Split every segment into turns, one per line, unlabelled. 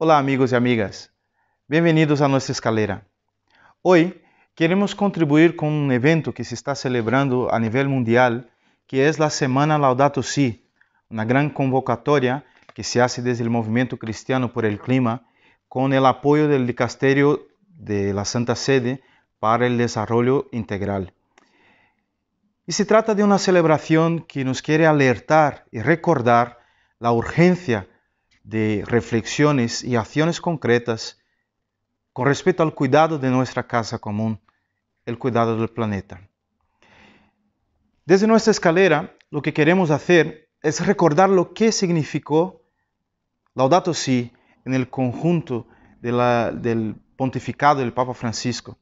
Hola amigos y amigas. bienvenidos a nuestra escalera. Hoy queremos contribuir con un evento que se está celebrando a nivel mundial, que es la Semana Laudato Si, una gran convocatoria que se hace desde el Movimiento cristiano por el clima con el apoyo del Dicasterio de la Santa Sede para el Desarrollo Integral. Y se trata de una celebración que nos quiere alertar y recordar la urgencia de reflexiones y acciones concretas con respecto al cuidado de nuestra casa común, el cuidado del planeta. Desde nuestra escalera, lo que queremos hacer es recordar lo que significó Laudato Si en el conjunto del pontificado del Papa Francisco.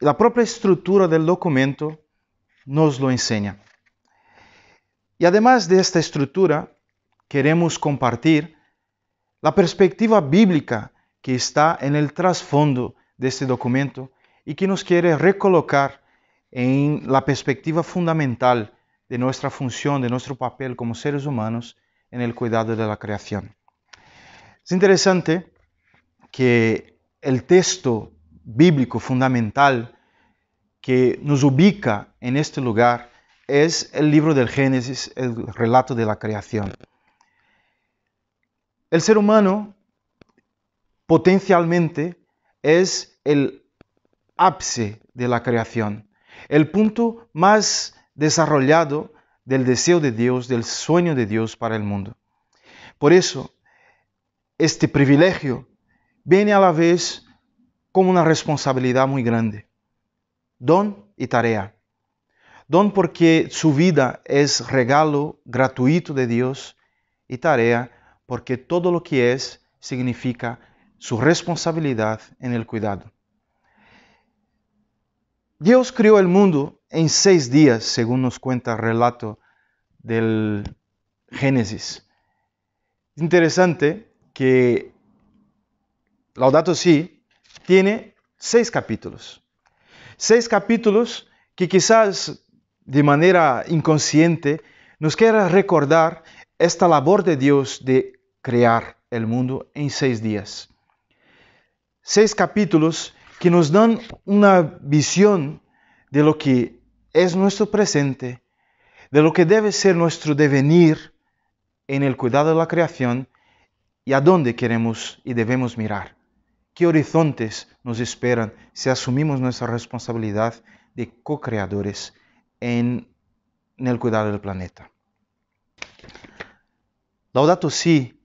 La propia estructura del documento nos lo enseña. Y además de esta estructura, queremos compartir la perspectiva bíblica que está en el trasfondo de este documento y que nos quiere recolocar en la perspectiva fundamental de nuestra función, de nuestro papel como seres humanos en el cuidado de la creación. Es interesante que el texto bíblico fundamental que nos ubica en este lugar es el libro del Génesis, el relato de la creación. El ser humano potencialmente es el ápice de la creación, el punto más desarrollado del deseo de Dios, del sueño de Dios para el mundo. Por eso, este privilegio viene a la vez como una responsabilidad muy grande, don y tarea. Don porque su vida es regalo gratuito de Dios y tarea porque todo lo que es significa su responsabilidad en el cuidado. Dios crió el mundo en seis días, según nos cuenta el relato del Génesis. Interesante que Laudato sí tiene seis capítulos. Seis capítulos que quizás de manera inconsciente nos quiera recordar esta labor de Dios de crear el mundo en seis días. Seis capítulos que nos dan una visión de lo que es nuestro presente, de lo que debe ser nuestro devenir en el cuidado de la creación y a dónde queremos y debemos mirar. ¿Qué horizontes nos esperan si asumimos nuestra responsabilidad de co-creadores en, el cuidado del planeta? Laudato sí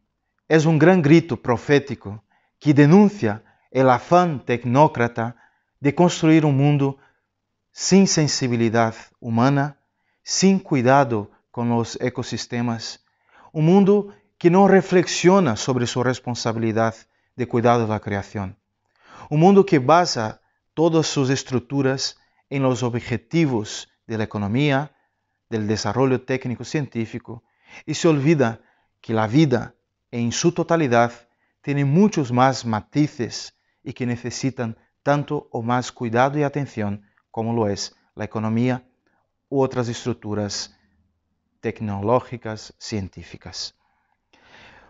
es un gran grito profético que denuncia el afán tecnócrata de construir un mundo sin sensibilidad humana, sin cuidado con los ecosistemas, un mundo que no reflexiona sobre su responsabilidad de cuidado de la creación, un mundo que basa todas sus estructuras en los objetivos de la economía, del desarrollo técnico-científico, y se olvida que la vida en su totalidad tiene muchos más matices y que necesitan tanto o más cuidado y atención como lo es la economía u otras estructuras tecnológicas científicas.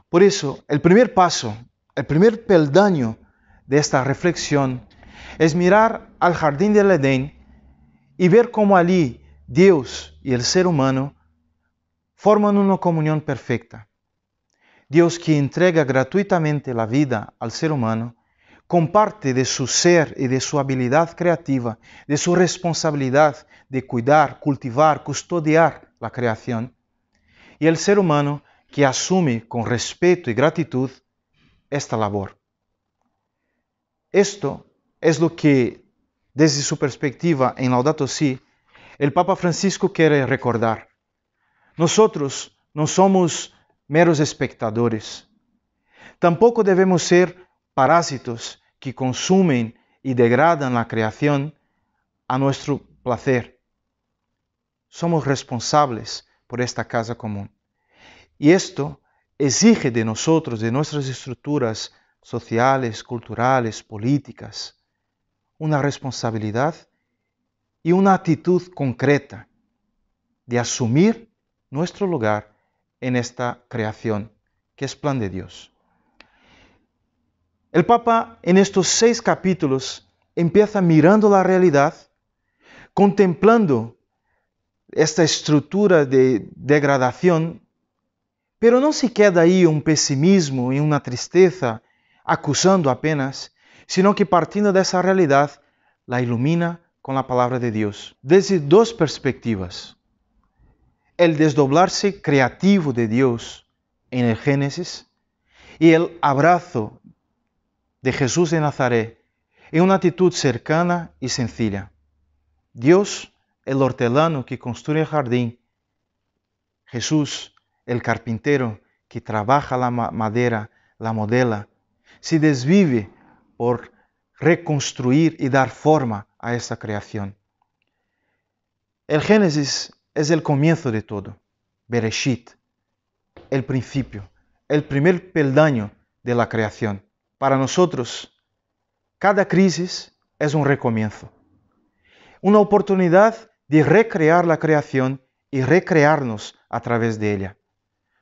Por eso, el primer paso, el primer peldaño de esta reflexión es mirar al jardín del Edén y ver cómo allí Dios y el ser humano forman una comunión perfecta. Dios que entrega gratuitamente la vida al ser humano, comparte de su ser y de su habilidad creativa, de su responsabilidad de cuidar, cultivar, custodiar la creación. Y el ser humano que asume con respeto y gratitud esta labor. Esto es lo que, desde su perspectiva en Laudato Si, el Papa Francisco quiere recordar. Nosotros no somos meros espectadores. Tampoco debemos ser parásitos que consumen y degradan la creación a nuestro placer. Somos responsables por esta casa común. Y esto exige de nosotros, de nuestras estructuras sociales, culturales, políticas, una responsabilidad y una actitud concreta de asumir nuestro lugar en esta creación, que es plan de Dios. El Papa en estos seis capítulos empieza mirando la realidad, contemplando esta estructura de degradación, pero no se queda ahí un pesimismo y una tristeza acusando apenas, sino que partiendo de esa realidad la ilumina con la palabra de Dios, desde dos perspectivas el desdoblarse creativo de Dios en el Génesis y el abrazo de Jesús de Nazaret en una actitud cercana y sencilla. Dios, el hortelano que construye el jardín, Jesús, el carpintero que trabaja la madera, la modela, se desvive por reconstruir y dar forma a esta creación. El Génesis es el comienzo de todo. Bereshit, el principio, el primer peldaño de la creación. Para nosotros, cada crisis es un recomienzo, una oportunidad de recrear la creación y recrearnos a través de ella.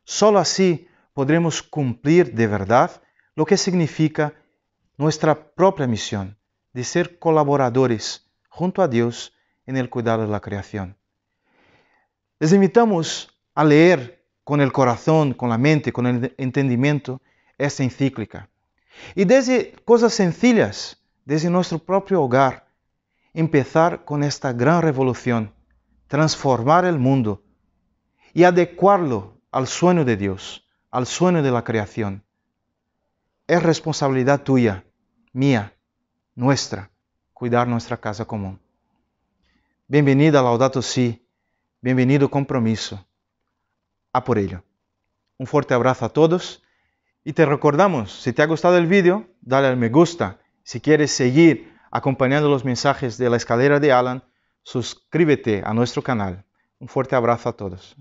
Solo así podremos cumplir de verdad lo que significa nuestra propia misión de ser colaboradores junto a Dios en el cuidado de la creación. Les invitamos a leer con el corazón, con la mente, con el entendimiento esta encíclica. Y desde cosas sencillas, desde nuestro propio hogar, empezar con esta gran revolución, transformar el mundo y adecuarlo al sueño de Dios, al sueño de la creación. Es responsabilidad tuya, mía, nuestra, cuidar nuestra casa común. Bienvenida a Laudato Si Bienvenido compromiso. A por ello. Un fuerte abrazo a todos y te recordamos, si te ha gustado el vídeo, dale al me gusta. Si quieres seguir acompañando los mensajes de la escalera de Alan, suscríbete a nuestro canal. Un fuerte abrazo a todos.